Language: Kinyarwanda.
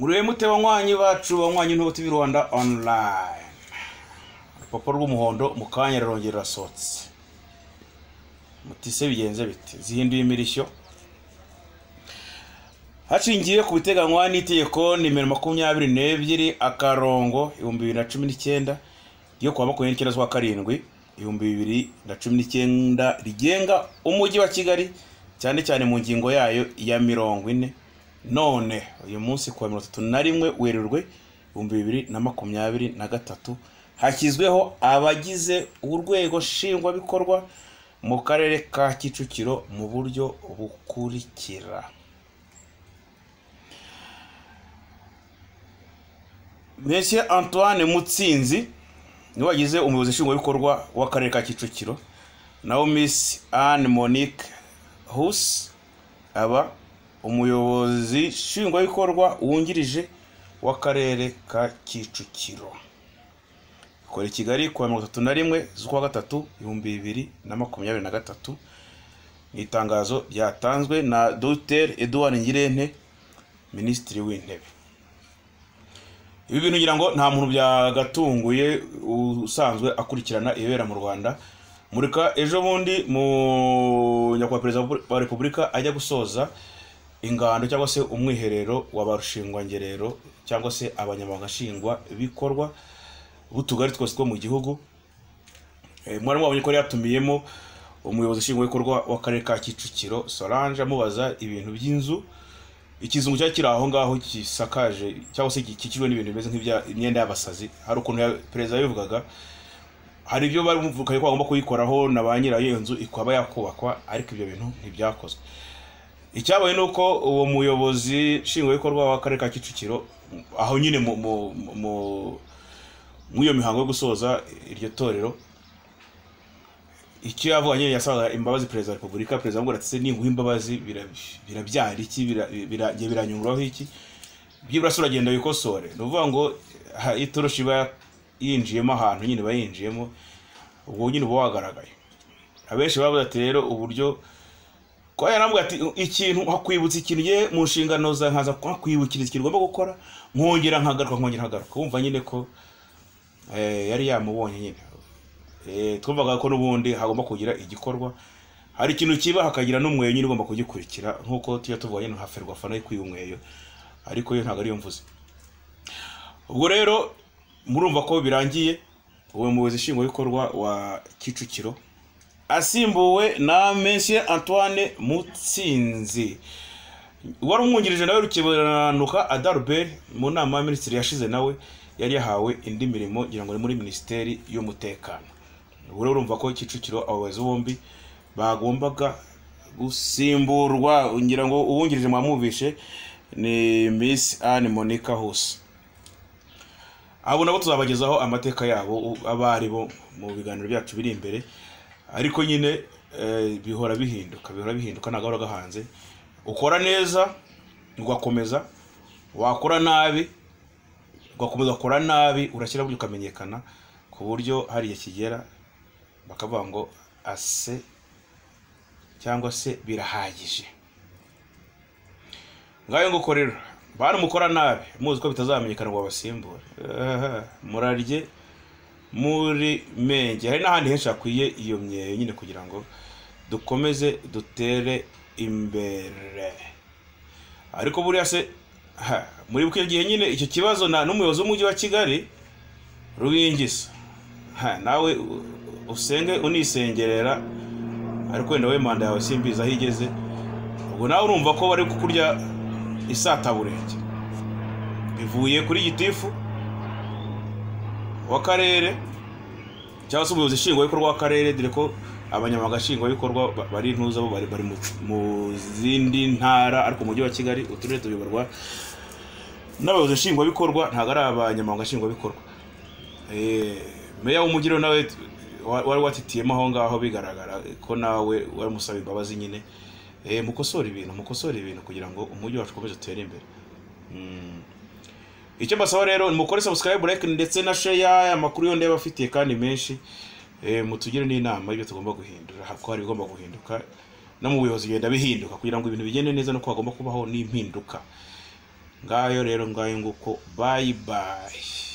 murebe mute banywanyi bacu banywanyi ntubu tivi rwanda online urupapuro rw'umuhondo mu kanya rurongera rurasohotse mutise bigenze biti zihinduye imirishyo hashingiye ku biteganywa n'itegeko nimero makumyabiri n'ebyiri akarongo ibihumbi bibiri na cumi n'icyenda ryo kuwa makumyabiri n'icyenda z'ukwa karindwi ibihumbi bibiri na cumi n'icyenda rigenga umujyi wa kigali cyane cyane mu ngingo yayo ya mirongo ine none uyu munsi kuwa mirongo itatu na rimwe werurwe ibihumbi bibiri na makumyabiri na gatatu hashyizweho abagize urwego nshingwabikorwa mu karere ka kicukiro mu buryo bukurikira mbese antoine mutsinzi niwe wagize umuyobozi nshingwabikorwa w'akarere ka kicukiro naho miss anne monique hus aba umuyobozi nshingwabikorwa wungirije w'akarere ka kicukiro ikora i kigali ku mirongo itatu na rimwe z'ukwa gatatu ibihumbi bibiri na makumyabiri na gatatu ni itangazo ryatanzwe na dr Edouard ngirente minisitiri w'intebe ibi bintu ngira ngo nta muntu byagatunguye usanzwe akurikirana ibibera mu rwanda murika ejo bundi mu nyakubahwa perezida wa repubulika ajya gusoza ingando cyangwa se umwiherero w'abarushingwangerero cyangwa se abanyamabanga bikorwa b'utugari twose two mu gihugu eh, mwari mwabonye ko yatumiyemo umuyobozi nshingwabikorwa w'akarere ka kicukiro solange amubaza ibintu by'inzu ikizungu cyari kiri aho ngaho gisakaje cyangwa se gikikijwe n'ibintu bimeze nk'imyenda y'abasazi hari ukuntu perezida yavugaga hari ibyo bari bumvikanye ko bagomba kuyikoraho na ba nyirayo iyo nzu ikaba yakubakwa ariko ibyo bintu ntibyakozwe icyabaye ni uko uwo muyobozi nshingwabikorwa w'akarere ka kicukiro aho nyine mu iyo mihango yo gusoza iryo torero icyo yavuga nyine yasabaga imbabazi perezida wa repubulika perezida ngo ndetse n'inkuba imbabazi birabyara iki biranyunguraho iki byibura uragenda wikosore ni ukuvuga ngo itoroshi iba yinjiyemo ahantu nyine iba yinjiyemo ubwo nyine uba wagaragaye abenshi bavuze ati rero uburyo kwa yarambwira ati ikintu nkakwibutsa ikintu ye mu nshingano za nkaza nkakwibukira ikintu ugomba gukora nkongera nkagaruka nkongera nkagaruka wumva nyine ko eh, yari yamubonye nyine eh, twumvaga ko n'ubundi hagomba kugira igikorwa hari ikintu kiba hakagira n'umweyo nyine ugomba kugikurikira nk'uko tujya tuvuga nyine nka ferwafana yo kwiba umweyo ariko yo ntabwo ariyo mvuze ubwo rero murumva ko birangiye uwo muyobozi nshingwabikorwa wa kicukiro asimbuwe na menshi antoine mutsinzi wari umwungirije nawe rukibananuka adaruberi mu nama ya minisitiri yashize nawe yari yahawe indi mirimo ngira ngo ni muri minisiteri y'umutekano ubu rero urumva ko kicukiro abayobozi bombi bagombaga gusimburwa ngira ngo uwungirije mwamwumvishe ni miss anne monica hose abo nabo tuzabagezaho amateka yabo abo ari bo mu biganiro byacu biri imbere ariko nyine eh, bihora bihinduka bihora bihinduka ntabwo ahora gahanze ukora neza ugakomeza wakora nabi ugakomeza ukora nabi urashyira buryo ukamenyekana ku buryo hariya kigera bakavuga ngo ase cyangwa se birahagije ngayo nguko bari mukora nabi muzi ko bitazamenyekana ngo babasimbure murarye muri menge hari n'ahandi henshi hakwiye iyo myeyo nyine kugira ngo dukomeze dutere imbere ariko buriya se muri buke gihe nyine icyo kibazo nta n'umuyobozi w'umujyi wa kigali rubingiza nawe usenge unisengerera ariko wenda we manda yawe simbiza aho igeze ubwo nawe urumva ko bari kukurya isataburenge bivuye kuri gitifu w'akarere cyangwa se umuyobozi nshingwabikorwa w'akarere dore ko abanyamabanga nshingwabikorwa bari intuza bo bari mu zindi ntara ariko umujyi wa kigali uturere tuyoborwa n'abayobozi nshingwabikorwa ntabwo ari abanyamabanga nshingwabikorwa eh, meya w'umujyi nawe wari watitiyemo aho ngaho bigaragara ko nawe wari umusaba imbabazi nyine eh, mukosora ibintu mukosora ibintu kugira ngo umujyi wacu ukomeze utere imbere hmm. icyo mbasaba rero ni mukore subscribe like ndetse na share amakuru yose abafitiye kandi menshi eh, mutugire n'inama y'ibyo tugomba guhindura ko hari ibigomba guhinduka no mu buyobozi bigenda bihinduka kugira ngo ibintu bigende neza no hagomba kubaho n'impinduka ngayo rero ngayo nguko bayi bayi